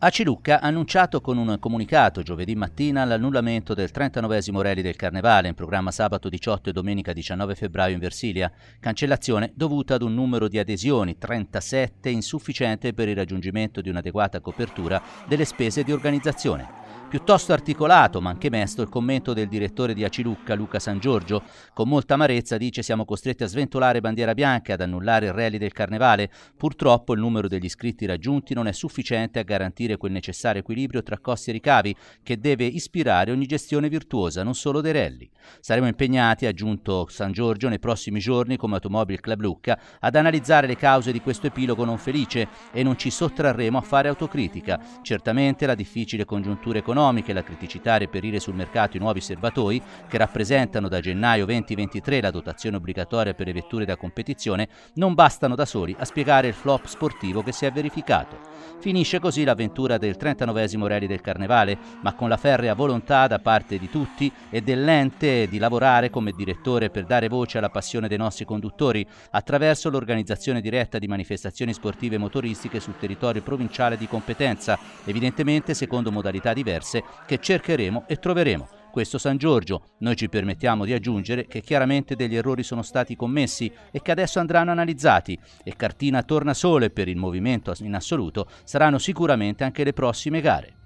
A Cilucca ha annunciato con un comunicato giovedì mattina l'annullamento del 39esimo rally del Carnevale in programma sabato 18 e domenica 19 febbraio in Versilia, cancellazione dovuta ad un numero di adesioni 37 insufficiente per il raggiungimento di un'adeguata copertura delle spese di organizzazione. Piuttosto articolato, ma anche mesto, il commento del direttore di Acilucca, Luca San Giorgio. Con molta amarezza dice siamo costretti a sventolare bandiera bianca, ad annullare il rally del carnevale. Purtroppo il numero degli iscritti raggiunti non è sufficiente a garantire quel necessario equilibrio tra costi e ricavi che deve ispirare ogni gestione virtuosa, non solo dei rally. Saremo impegnati, ha aggiunto San Giorgio, nei prossimi giorni come Automobile Club Lucca ad analizzare le cause di questo epilogo non felice e non ci sottrarremo a fare autocritica. Certamente la difficile congiuntura economica economiche, la criticità a reperire sul mercato i nuovi serbatoi, che rappresentano da gennaio 2023 la dotazione obbligatoria per le vetture da competizione, non bastano da soli a spiegare il flop sportivo che si è verificato. Finisce così l'avventura del 39 Rally del Carnevale, ma con la ferrea volontà da parte di tutti e dell'ente di lavorare come direttore per dare voce alla passione dei nostri conduttori attraverso l'organizzazione diretta di manifestazioni sportive motoristiche sul territorio provinciale di competenza, evidentemente secondo modalità diverse che cercheremo e troveremo questo San Giorgio. Noi ci permettiamo di aggiungere che chiaramente degli errori sono stati commessi e che adesso andranno analizzati e cartina torna sole per il movimento in assoluto saranno sicuramente anche le prossime gare.